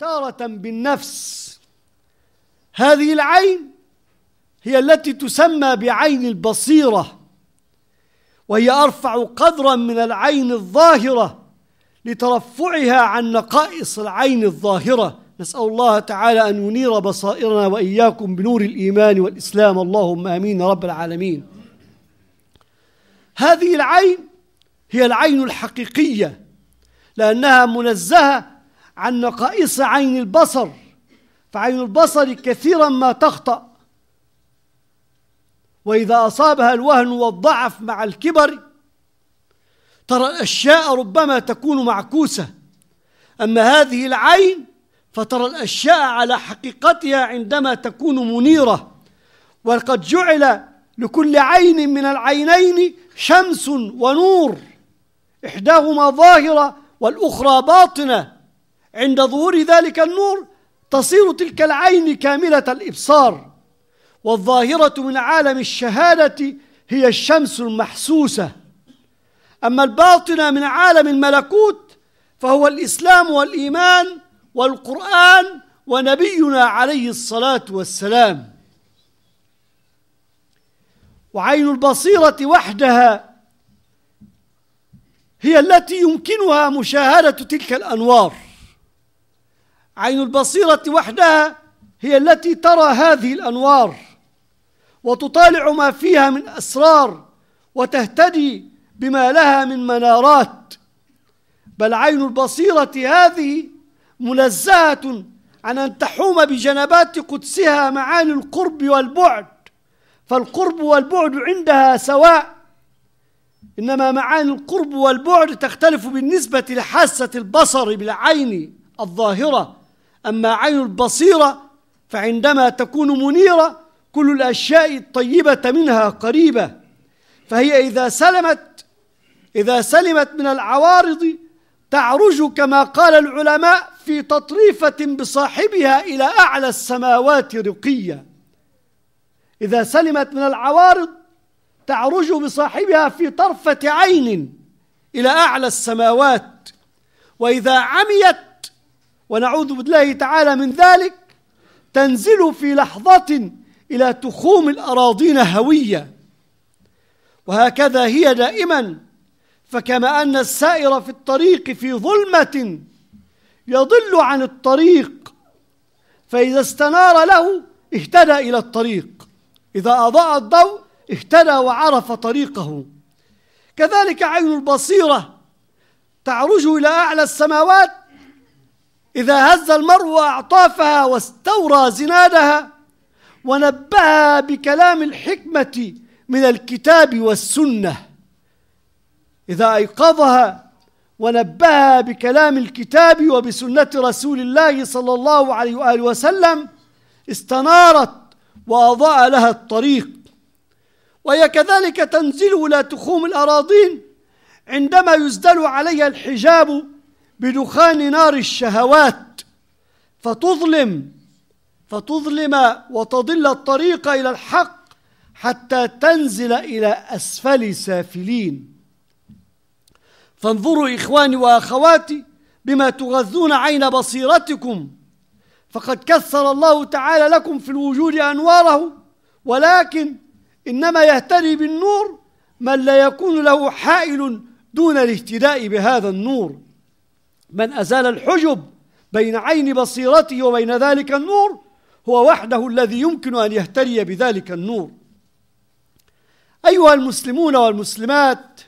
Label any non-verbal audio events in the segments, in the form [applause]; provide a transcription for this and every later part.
تارة بالنفس هذه العين هي التي تسمى بعين البصيرة وهي أرفع قدرا من العين الظاهرة لترفعها عن نقائص العين الظاهرة نسأل الله تعالى أن ينير بصائرنا وإياكم بنور الإيمان والإسلام اللهم آمين رب العالمين هذه العين هي العين الحقيقية لأنها منزهة عن نقائص عين البصر فعين البصر كثيرا ما تخطأ وإذا أصابها الوهن والضعف مع الكبر ترى الأشياء ربما تكون معكوسة أما هذه العين فترى الأشياء على حقيقتها عندما تكون منيرة وقد جعل لكل عين من العينين شمس ونور إحداهما ظاهرة والأخرى باطنة عند ظهور ذلك النور تصير تلك العين كاملة الإبصار والظاهرة من عالم الشهادة هي الشمس المحسوسة أما الباطنة من عالم الملكوت فهو الإسلام والإيمان والقرآن ونبينا عليه الصلاة والسلام وعين البصيرة وحدها هي التي يمكنها مشاهدة تلك الأنوار عين البصيرة وحدها هي التي ترى هذه الأنوار وتطالع ما فيها من أسرار وتهتدي بما لها من منارات بل عين البصيرة هذه منزهة عن أن تحوم بجنبات قدسها معاني القرب والبعد فالقرب والبعد عندها سواء إنما معاني القرب والبعد تختلف بالنسبة لحاسة البصر بالعين الظاهرة أما عين البصيرة فعندما تكون منيرة كل الأشياء الطيبة منها قريبة فهي إذا سلمت إذا سلمت من العوارض تعرج كما قال العلماء في تطريفة بصاحبها إلى أعلى السماوات رقيا إذا سلمت من العوارض تعرج بصاحبها في طرفة عين إلى أعلى السماوات وإذا عميت ونعوذ بالله تعالى من ذلك تنزل في لحظة إلى تخوم الأراضين هوية وهكذا هي دائما فكما أن السائر في الطريق في ظلمة يضل عن الطريق فإذا استنار له اهتدى إلى الطريق إذا أضاء الضوء اهتدى وعرف طريقه كذلك عين البصيرة تعرج إلى أعلى السماوات إذا هز المرء أعطافها واستورى زنادها ونبهها بكلام الحكمة من الكتاب والسنة إذا أيقظها ونبهها بكلام الكتاب وبسنة رسول الله صلى الله عليه وآله وسلم استنارت وأضاء لها الطريق وهي كذلك تنزل إلى تخوم الأراضين عندما يزدل عليها الحجاب بدخان نار الشهوات فتظلم فتظلم وتضل الطريق إلى الحق حتى تنزل إلى أسفل سافلين فانظروا إخواني وأخواتي بما تغذون عين بصيرتكم فقد كثر الله تعالى لكم في الوجود أنواره ولكن إنما يهتدي بالنور من لا يكون له حائل دون الاهتداء بهذا النور من أزال الحجب بين عين بصيرته وبين ذلك النور هو وحده الذي يمكن أن يهتري بذلك النور أيها المسلمون والمسلمات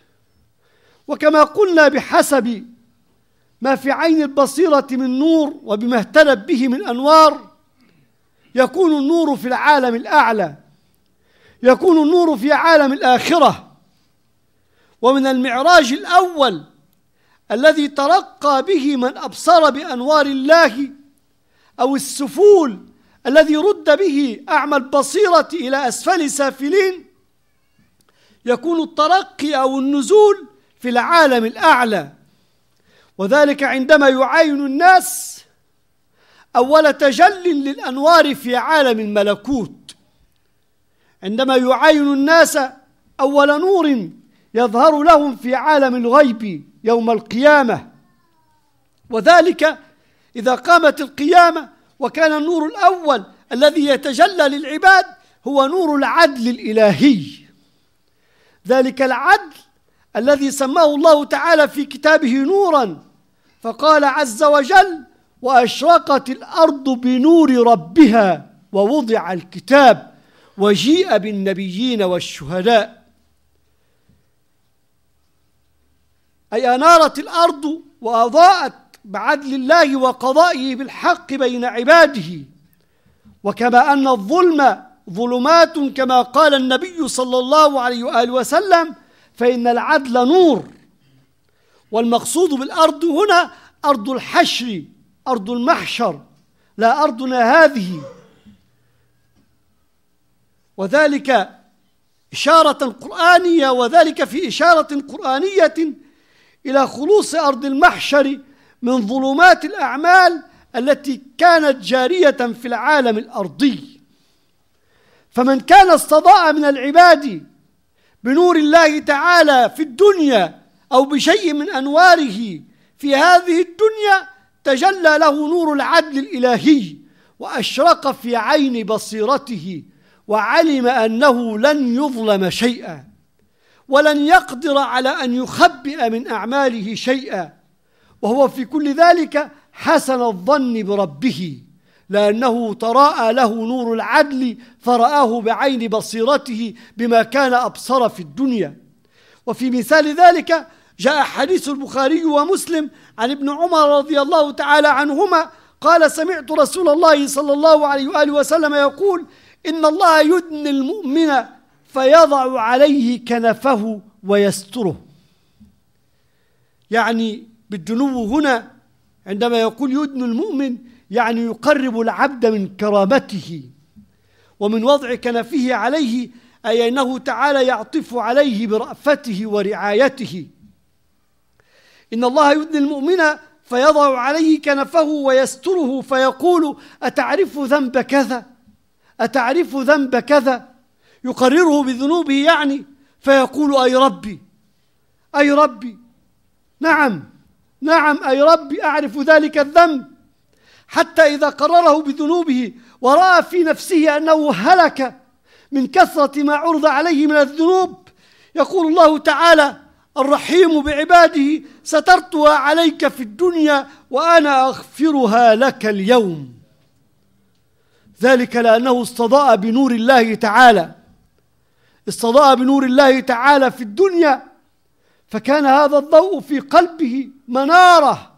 وكما قلنا بحسب ما في عين البصيرة من نور وبما اهترب به من أنوار يكون النور في العالم الأعلى يكون النور في عالم الآخرة ومن المعراج الأول الذي ترقى به من أبصر بأنوار الله أو السفول الذي رد به أعمى البصيرة إلى أسفل سافلين يكون الترقي أو النزول في العالم الأعلى وذلك عندما يعاين الناس أول تجل للأنوار في عالم الملكوت عندما يعاين الناس أول نور يظهر لهم في عالم الغيب يوم القيامة وذلك إذا قامت القيامة وكان النور الأول الذي يتجلى للعباد هو نور العدل الإلهي ذلك العدل الذي سماه الله تعالى في كتابه نورا فقال عز وجل وأشرقت الأرض بنور ربها ووضع الكتاب وجيء بالنبيين والشهداء أي أنارت الأرض وأضاءت بعدل الله وقضائه بالحق بين عباده وكما أن الظلم ظلمات كما قال النبي صلى الله عليه وآله وسلم فإن العدل نور والمقصود بالأرض هنا أرض الحشر أرض المحشر لا أرضنا هذه وذلك إشارة قرآنية وذلك في إشارة قرآنية إلى خلوص أرض المحشر من ظلمات الأعمال التي كانت جارية في العالم الأرضي فمن كان استضاء من العباد بنور الله تعالى في الدنيا أو بشيء من أنواره في هذه الدنيا تجلى له نور العدل الإلهي وأشرق في عين بصيرته وعلم أنه لن يظلم شيئا ولن يقدر على أن يخبئ من أعماله شيئا وهو في كل ذلك حسن الظن بربه لأنه تراءى له نور العدل فرآه بعين بصيرته بما كان أبصر في الدنيا وفي مثال ذلك جاء حديث البخاري ومسلم عن ابن عمر رضي الله تعالى عنهما قال سمعت رسول الله صلى الله عليه وآله وسلم يقول إن الله يدني المؤمن فيضع عليه كنفه ويستره يعني بالدنو هنا عندما يقول يدن المؤمن يعني يقرب العبد من كرامته ومن وضع كنفه عليه أي أنه تعالى يعطف عليه برأفته ورعايته إن الله يدني المؤمن فيضع عليه كنفه ويستره فيقول أتعرف ذنب كذا أتعرف ذنب كذا يقرره بذنوبه يعني فيقول أي ربي أي ربي نعم نعم أي ربي أعرف ذلك الذنب حتى إذا قرره بذنوبه ورأى في نفسه أنه هلك من كثرة ما عرض عليه من الذنوب يقول الله تعالى الرحيم بعباده سترتها عليك في الدنيا وأنا أغفرها لك اليوم ذلك لأنه استضاء بنور الله تعالى استضاء بنور الله تعالى في الدنيا فكان هذا الضوء في قلبه مناره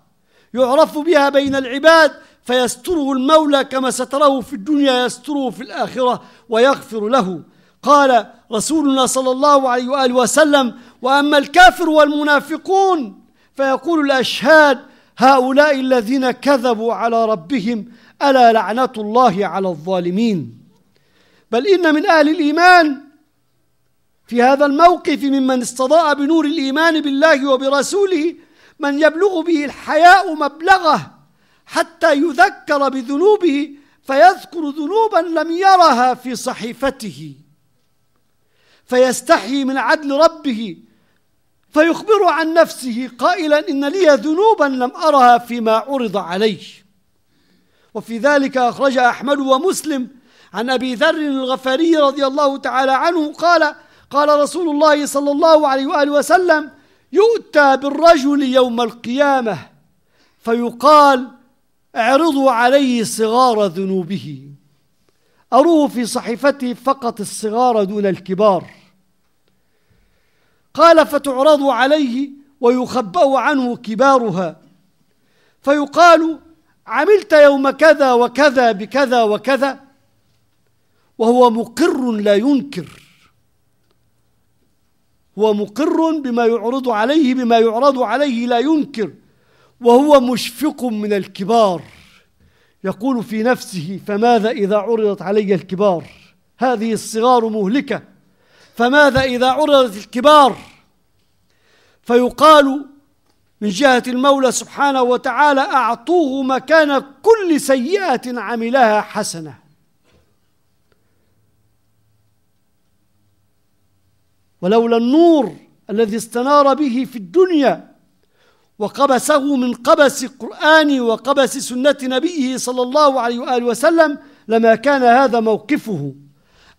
يعرف بها بين العباد فيستره المولى كما ستره في الدنيا يستره في الاخره ويغفر له قال رسولنا صلى الله عليه واله وسلم واما الكافر والمنافقون فيقول الاشهاد هؤلاء الذين كذبوا على ربهم الا لعنه الله على الظالمين بل ان من اهل الايمان في هذا الموقف ممن استضاء بنور الإيمان بالله وبرسوله من يبلغ به الحياء مبلغه حتى يذكر بذنوبه فيذكر ذنوبا لم يرها في صحيفته فيستحي من عدل ربه فيخبر عن نفسه قائلا إن لي ذنوبا لم أرها فيما عرض علي وفي ذلك أخرج أحمد ومسلم عن أبي ذر الغفاري رضي الله تعالى عنه قال قال رسول الله صلى الله عليه وآله وسلم يؤتى بالرجل يوم القيامة فيقال اعرضوا عليه صغار ذنوبه أروه في صحيفته فقط الصغار دون الكبار قال فتعرض عليه ويخبأ عنه كبارها فيقال عملت يوم كذا وكذا بكذا وكذا وهو مقر لا ينكر هو مقر بما يعرض عليه بما يعرض عليه لا ينكر وهو مشفق من الكبار يقول في نفسه فماذا إذا عرضت علي الكبار هذه الصغار مهلكة فماذا إذا عرضت الكبار فيقال من جهة المولى سبحانه وتعالى أعطوه مكان كل سيئة عملها حسنة ولولا النور الذي استنار به في الدنيا وقبسه من قبس القرآن وقبس سنة نبيه صلى الله عليه وآله وسلم لما كان هذا موقفه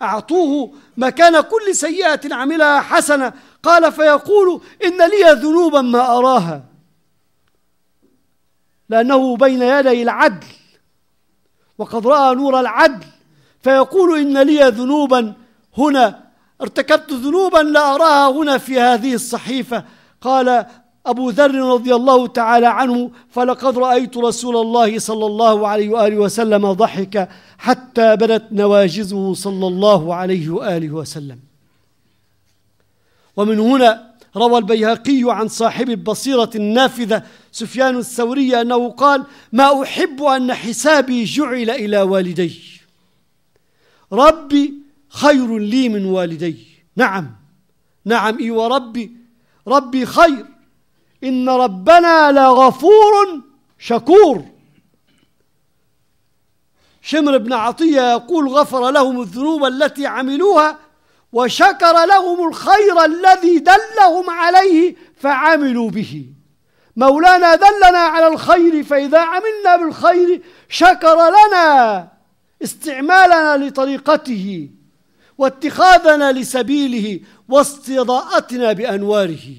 أعطوه مكان كل سيئة عملها حسنة قال فيقول إن لي ذنوبا ما أراها لأنه بين يدي العدل وقد رأى نور العدل فيقول إن لي ذنوبا هنا ارتكبت ذنوبا لا أراها هنا في هذه الصحيفة قال أبو ذر رضي الله تعالى عنه فلقد رأيت رسول الله صلى الله عليه وآله وسلم ضحك حتى بدت نواجزه صلى الله عليه وآله وسلم ومن هنا روى البيهقي عن صاحب البصيرة النافذة سفيان الثوري أنه قال ما أحب أن حسابي جعل إلى والدي ربي خير لي من والدي نعم نعم إي وربي ربي خير إن ربنا لغفور شكور شمر بن عطية يقول غفر لهم الذنوب التي عملوها وشكر لهم الخير الذي دلهم عليه فعملوا به مولانا دلنا على الخير فإذا عملنا بالخير شكر لنا استعمالنا لطريقته واتخاذنا لسبيله واستضاءتنا بانواره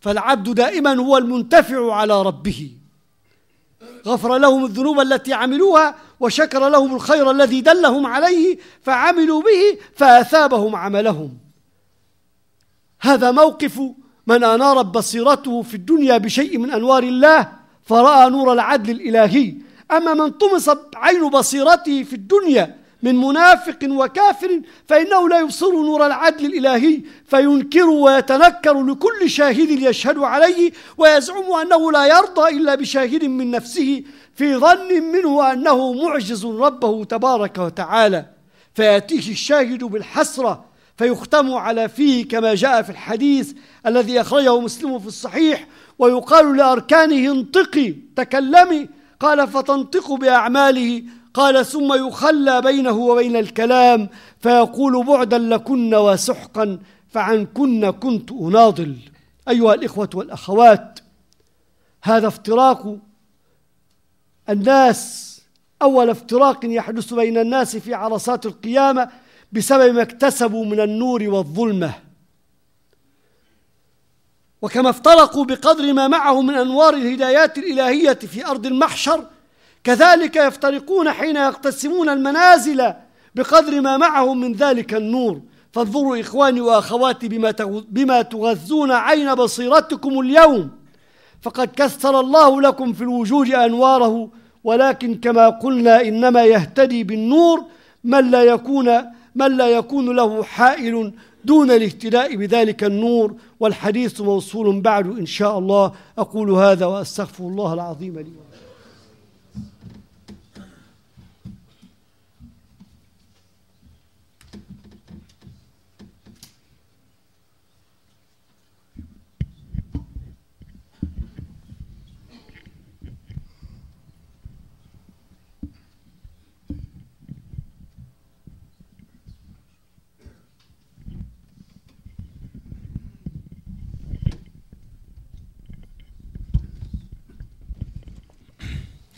فالعبد دائما هو المنتفع على ربه غفر لهم الذنوب التي عملوها وشكر لهم الخير الذي دلهم عليه فعملوا به فاثابهم عملهم هذا موقف من انارت بصيرته في الدنيا بشيء من انوار الله فراى نور العدل الالهي اما من طمست عين بصيرته في الدنيا من منافق وكافر فإنه لا يبصر نور العدل الإلهي فينكر ويتنكر لكل شاهد يشهد عليه ويزعم أنه لا يرضى إلا بشاهد من نفسه في ظن منه أنه معجز ربه تبارك وتعالى فيأتيه الشاهد بالحسرة فيختم على فيه كما جاء في الحديث الذي أخرجه مسلم في الصحيح ويقال لأركانه انطقي تكلمي قال فتنطق بأعماله قال ثم يخلى بينه وبين الكلام فيقول بعدا لكن وسحقا فعنكن كنت أناضل أيها الإخوة والأخوات هذا افتراق الناس أول افتراق يحدث بين الناس في عرصات القيامة بسبب ما اكتسبوا من النور والظلمة وكما افترقوا بقدر ما معهم من أنوار الهدايات الإلهية في أرض المحشر كذلك يفترقون حين يقتسمون المنازل بقدر ما معهم من ذلك النور فانظروا إخواني وأخواتي بما, بما تغذون عين بصيرتكم اليوم فقد كثر الله لكم في الوجود أنواره ولكن كما قلنا إنما يهتدي بالنور من لا يكون من لا يكون له حائل دون الاهتداء بذلك النور والحديث موصول بعد إن شاء الله أقول هذا وأستغفر الله العظيم لي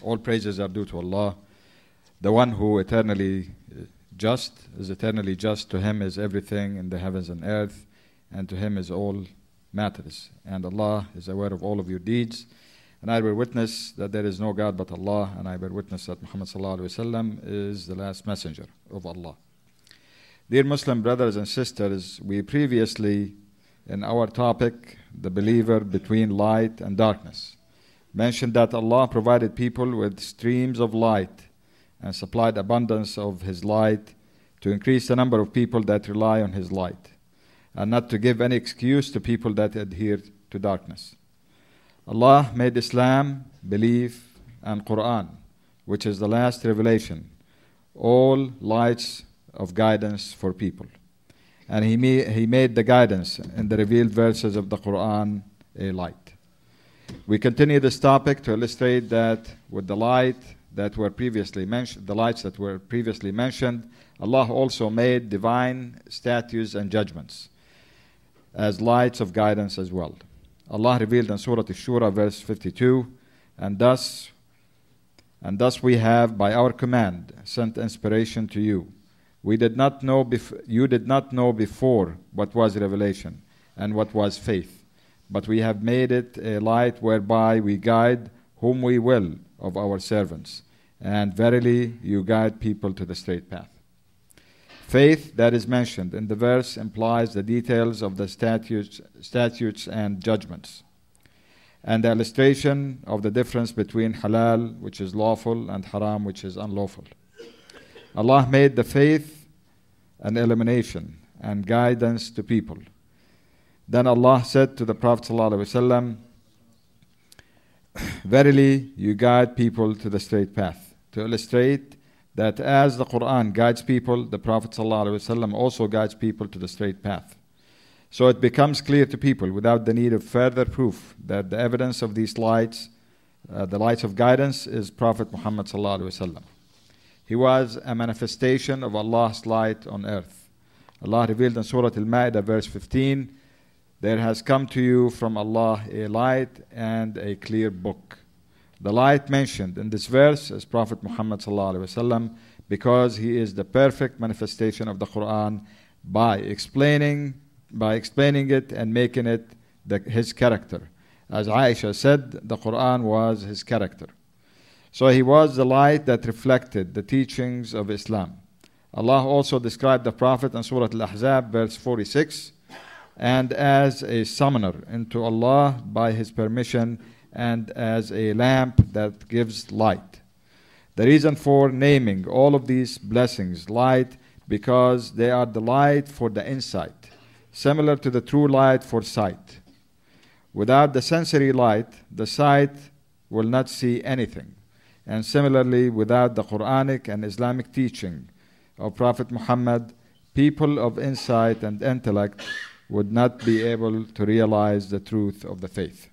All praises are due to Allah. The one who eternally uh, just is eternally just. To him is everything in the heavens and earth, and to him is all matters. And Allah is aware of all of your deeds. And I bear witness that there is no God but Allah, and I bear witness that Muhammad is the last messenger of Allah. Dear Muslim brothers and sisters, we previously, in our topic, the believer between light and darkness, mentioned that Allah provided people with streams of light and supplied abundance of His light to increase the number of people that rely on His light and not to give any excuse to people that adhere to darkness. Allah made Islam, belief, and Quran, which is the last revelation, all lights of guidance for people. And He, ma- he made the guidance in the revealed verses of the Quran a light. We continue this topic to illustrate that with the light that were previously mentioned, the lights that were previously mentioned, Allah also made divine statues and judgments as lights of guidance as well. Allah revealed in Surah Ash-Shura verse 52, and thus and thus we have by our command sent inspiration to you. We did not know bef- you did not know before what was revelation and what was faith but we have made it a light whereby we guide whom we will of our servants. And verily, you guide people to the straight path. Faith that is mentioned in the verse implies the details of the statutes, statutes and judgments. And the illustration of the difference between halal, which is lawful, and haram, which is unlawful. Allah made the faith an illumination and guidance to people then Allah said to the Prophet ﷺ, Verily, you guide people to the straight path. To illustrate that as the Quran guides people, the Prophet ﷺ also guides people to the straight path. So it becomes clear to people without the need of further proof that the evidence of these lights, uh, the lights of guidance, is Prophet Muhammad. ﷺ. He was a manifestation of Allah's light on earth. Allah revealed in Surah Al Ma'idah, verse 15. There has come to you from Allah a light and a clear book. The light mentioned in this verse is Prophet Muhammad وسلم, because he is the perfect manifestation of the Quran by explaining by explaining it and making it the, his character. As Aisha said, the Quran was his character. So he was the light that reflected the teachings of Islam. Allah also described the Prophet in Surah Al Ahzab, verse 46 and as a summoner into Allah by His permission and as a lamp that gives light. The reason for naming all of these blessings light because they are the light for the insight, similar to the true light for sight. Without the sensory light, the sight will not see anything. And similarly, without the Quranic and Islamic teaching of Prophet Muhammad, people of insight and intellect would not be able to realize the truth of the faith.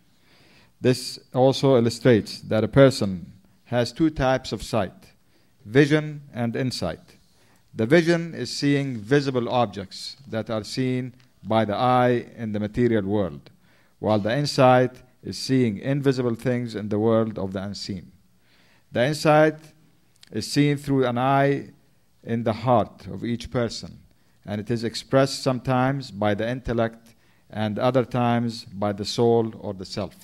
This also illustrates that a person has two types of sight vision and insight. The vision is seeing visible objects that are seen by the eye in the material world, while the insight is seeing invisible things in the world of the unseen. The insight is seen through an eye in the heart of each person and it is expressed sometimes by the intellect and other times by the soul or the self.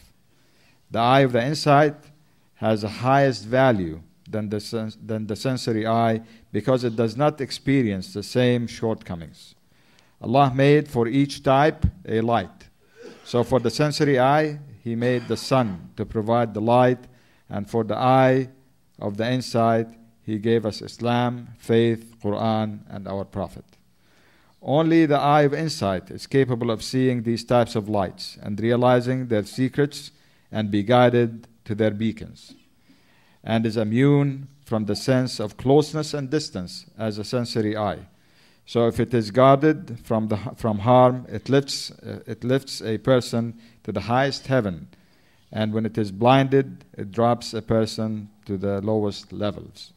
The eye of the insight has the highest value than the, sens- than the sensory eye because it does not experience the same shortcomings. Allah made for each type a light. So for the sensory eye, He made the sun to provide the light, and for the eye of the insight, He gave us Islam, faith, Quran, and our Prophet. Only the eye of insight is capable of seeing these types of lights and realizing their secrets and be guided to their beacons, and is immune from the sense of closeness and distance as a sensory eye. So, if it is guarded from, the, from harm, it lifts, uh, it lifts a person to the highest heaven, and when it is blinded, it drops a person to the lowest levels.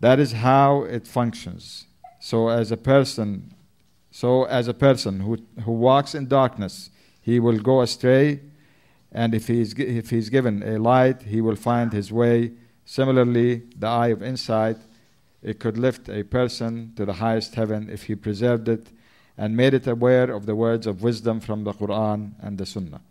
That is how it functions. So, as a person so, as a person who, who walks in darkness, he will go astray, and if he is if he's given a light, he will find his way. Similarly, the eye of insight, it could lift a person to the highest heaven if he preserved it and made it aware of the words of wisdom from the Quran and the Sunnah.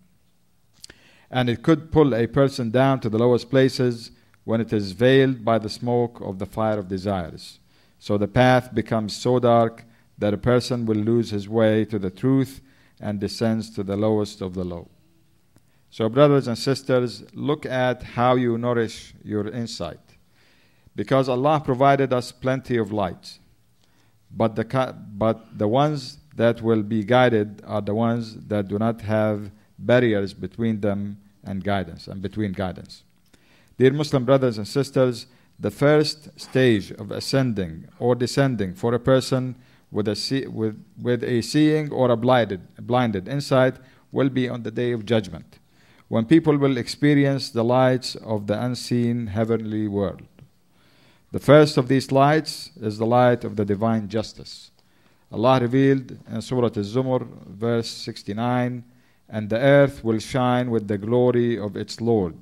And it could pull a person down to the lowest places when it is veiled by the smoke of the fire of desires. So the path becomes so dark that a person will lose his way to the truth and descends to the lowest of the low. So, brothers and sisters, look at how you nourish your insight. Because Allah provided us plenty of light, but the, but the ones that will be guided are the ones that do not have barriers between them and guidance, and between guidance. Dear Muslim brothers and sisters, the first stage of ascending or descending for a person with a, see, with, with a seeing or a blinded, blinded insight will be on the day of judgment, when people will experience the lights of the unseen heavenly world. The first of these lights is the light of the divine justice. Allah revealed in Surah Al-Zumar, verse 69, And the earth will shine with the glory of its Lord.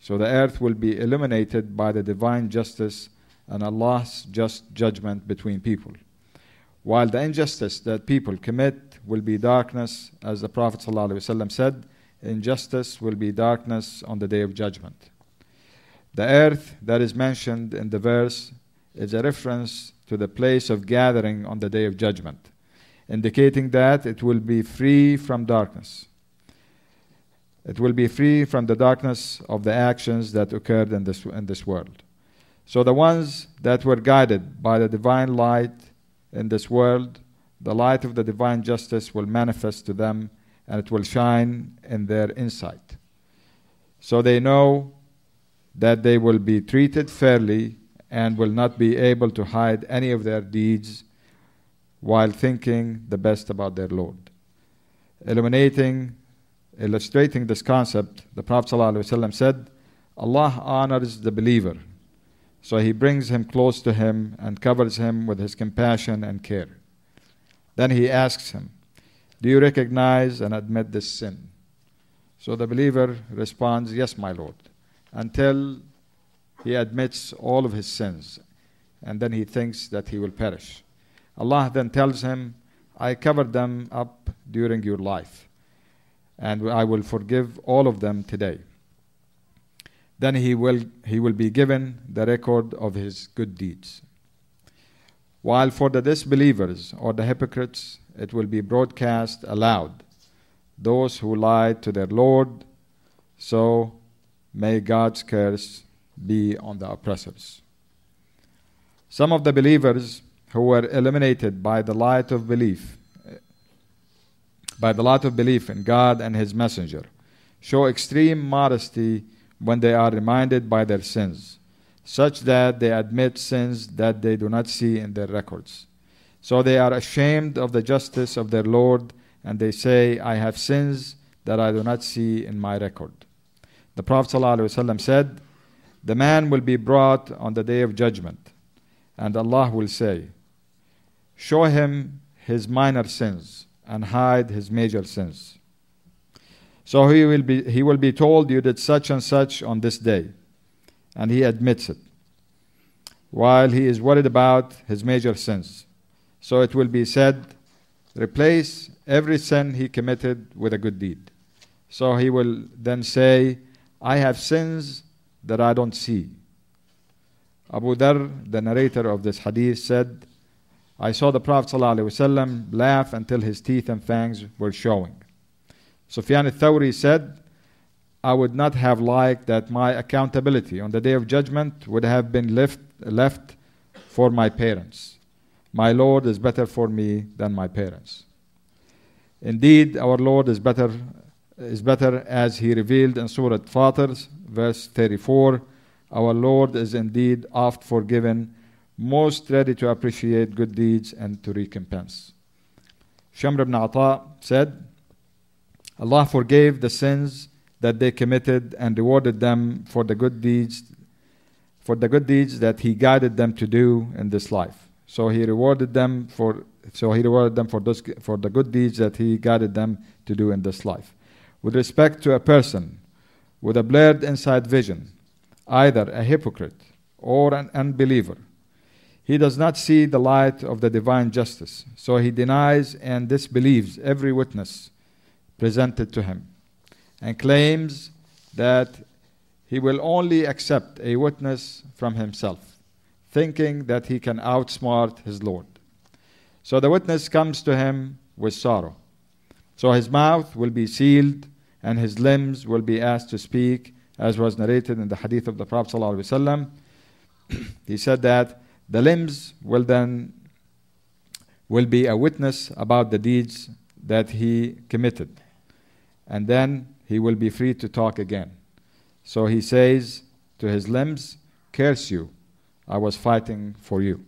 So the earth will be illuminated by the divine justice and Allah's just judgment between people. While the injustice that people commit will be darkness, as the Prophet ﷺ said, injustice will be darkness on the day of judgment. The earth that is mentioned in the verse is a reference to the place of gathering on the day of judgment, indicating that it will be free from darkness. It will be free from the darkness of the actions that occurred in this, in this world. So the ones that were guided by the divine light in this world, the light of the divine justice will manifest to them and it will shine in their insight. So they know that they will be treated fairly and will not be able to hide any of their deeds while thinking the best about their Lord. Illuminating, illustrating this concept, the Prophet ﷺ said, Allah honors the believer so he brings him close to him and covers him with his compassion and care. Then he asks him, Do you recognize and admit this sin? So the believer responds, Yes, my Lord, until he admits all of his sins, and then he thinks that he will perish. Allah then tells him, I covered them up during your life, and I will forgive all of them today. Then he will, he will be given the record of his good deeds. While for the disbelievers or the hypocrites, it will be broadcast aloud. Those who lied to their Lord, so may God's curse be on the oppressors. Some of the believers who were eliminated by the light of belief, by the light of belief in God and His messenger, show extreme modesty when they are reminded by their sins, such that they admit sins that they do not see in their records. So they are ashamed of the justice of their Lord, and they say, I have sins that I do not see in my record. The Prophet ﷺ said, The man will be brought on the day of judgment, and Allah will say, Show him his minor sins and hide his major sins. So he will be, he will be told, You did such and such on this day. And he admits it while he is worried about his major sins. So it will be said, Replace every sin he committed with a good deed. So he will then say, I have sins that I don't see. Abu Dar, the narrator of this hadith, said, I saw the Prophet ﷺ laugh until his teeth and fangs were showing. Sufyan al-Thawri said, I would not have liked that my accountability on the day of judgment would have been left, left for my parents. My Lord is better for me than my parents. Indeed, our Lord is better, is better as He revealed in Surah Fatir, verse 34. Our Lord is indeed oft forgiven, most ready to appreciate good deeds and to recompense. Shamr ibn Ata said, Allah forgave the sins that they committed and rewarded them for the good deeds for the good deeds that he guided them to do in this life. So he rewarded them for so he rewarded them for those, for the good deeds that he guided them to do in this life. With respect to a person with a blurred inside vision, either a hypocrite or an unbeliever, he does not see the light of the divine justice, so he denies and disbelieves every witness presented to him and claims that he will only accept a witness from himself, thinking that he can outsmart his Lord. So the witness comes to him with sorrow. So his mouth will be sealed and his limbs will be asked to speak, as was narrated in the hadith of the Prophet. ﷺ. [clears throat] he said that the limbs will then will be a witness about the deeds that he committed and then he will be free to talk again. So he says to his limbs, Curse you, I was fighting for you.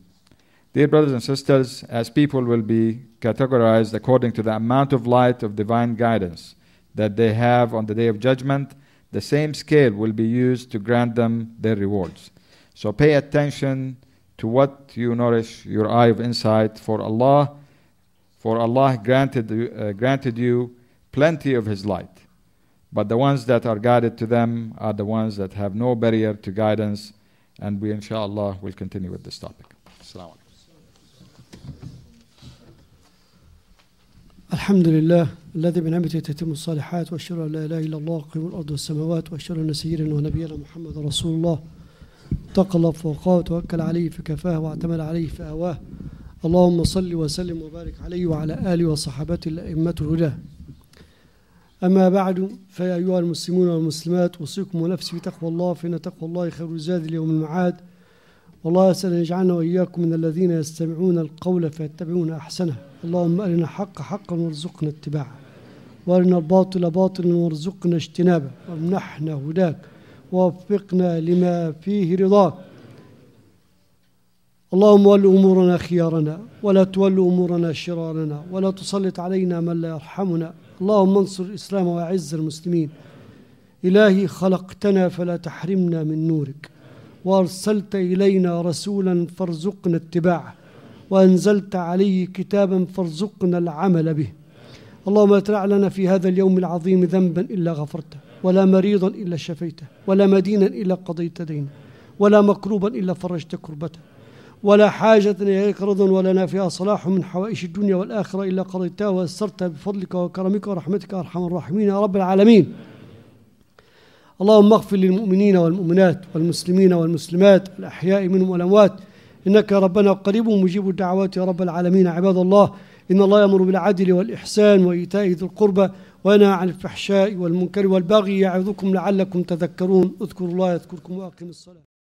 Dear brothers and sisters, as people will be categorized according to the amount of light of divine guidance that they have on the day of judgment, the same scale will be used to grant them their rewards. So pay attention to what you nourish your eye of insight for Allah. For Allah granted, uh, granted you plenty of His light. But the ones that are guided to them are the ones that have no barrier to guidance. And we, inshallah, will continue with this topic. Assalamu alaikum. الحمد لله الذي بنعمته تتم الصالحات واشهد ان لا اله الا الله قيم الارض والسماوات واشهد ان سيدنا ونبينا محمد رسول الله اتقى الله فوقاه وتوكل عليه فكفاه واعتمد عليه فاواه اللهم صل وسلم وبارك عليه وعلى اله وصحابته الائمه الهدى أما بعد فيا أيها المسلمون والمسلمات أوصيكم ونفسي بتقوى الله فإن تقوى الله خير الزاد ليوم المعاد والله أسأل أن يجعلنا وإياكم من الذين يستمعون القول فيتبعون أحسنه اللهم أرنا الحق حقا وارزقنا اتباعه وارنا الباطل باطلا وارزقنا اجتنابه وامنحنا هداك ووفقنا لما فيه رضاك اللهم ول امورنا خيارنا ولا تول امورنا شرارنا ولا تسلط علينا من لا يرحمنا اللهم انصر الإسلام وأعز المسلمين إلهي خلقتنا فلا تحرمنا من نورك وأرسلت إلينا رسولا فارزقنا اتباعه وأنزلت عليه كتابا فارزقنا العمل به اللهم لا لنا في هذا اليوم العظيم ذنبا إلا غفرته ولا مريضا إلا شفيته ولا مدينا إلا قضيت دينه ولا مكروبا إلا فرجت كربته ولا حاجة إليك رضا ولنا فيها صلاح من حوائج الدنيا والآخرة إلا قضيتها ويسرتها بفضلك وكرمك ورحمتك أرحم الراحمين يا رب العالمين اللهم اغفر للمؤمنين والمؤمنات والمسلمين والمسلمات الأحياء منهم والأموات إنك ربنا قريب مجيب الدعوات يا رب العالمين عباد الله إن الله يأمر بالعدل والإحسان وإيتاء ذي القربى وينهى عن الفحشاء والمنكر والبغي يعظكم لعلكم تذكرون اذكروا الله يذكركم وأقم الصلاة